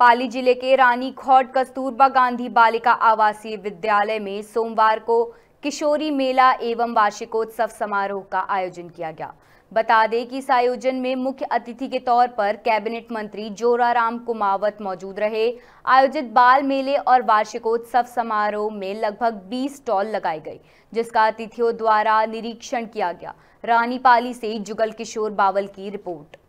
पाली जिले के रानी खौट कस्तूरबा गांधी बालिका आवासीय विद्यालय में सोमवार को किशोरी मेला एवं वार्षिकोत्सव समारोह का आयोजन किया गया बता दें कि इस आयोजन में मुख्य अतिथि के तौर पर कैबिनेट मंत्री जोराराम कुमावत मौजूद रहे आयोजित बाल मेले और वार्षिकोत्सव समारोह में लगभग 20 स्टॉल लगाए गए जिसका अतिथियों द्वारा निरीक्षण किया गया रानीपाली से जुगल किशोर बावल की रिपोर्ट